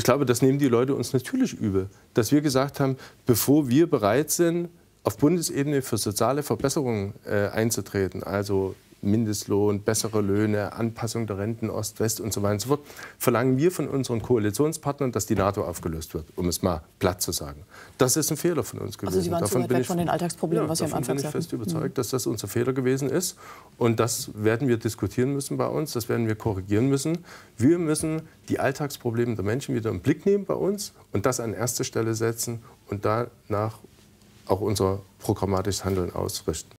Ich glaube, das nehmen die Leute uns natürlich übel, dass wir gesagt haben, bevor wir bereit sind, auf Bundesebene für soziale Verbesserungen äh, einzutreten, also Mindestlohn, bessere Löhne, Anpassung der Renten Ost-West und so weiter und so fort, verlangen wir von unseren Koalitionspartnern, dass die NATO aufgelöst wird, um es mal platt zu sagen. Das ist ein Fehler von uns gewesen. Also Sie waren davon zu weit weg von den Alltagsproblemen, ja, was Sie am Anfang sagten. bin fest mhm. überzeugt, dass das unser Fehler gewesen ist. Und das werden wir diskutieren müssen bei uns, das werden wir korrigieren müssen. Wir müssen die Alltagsprobleme der Menschen wieder im Blick nehmen bei uns und das an erste Stelle setzen und danach auch unser programmatisches Handeln ausrichten.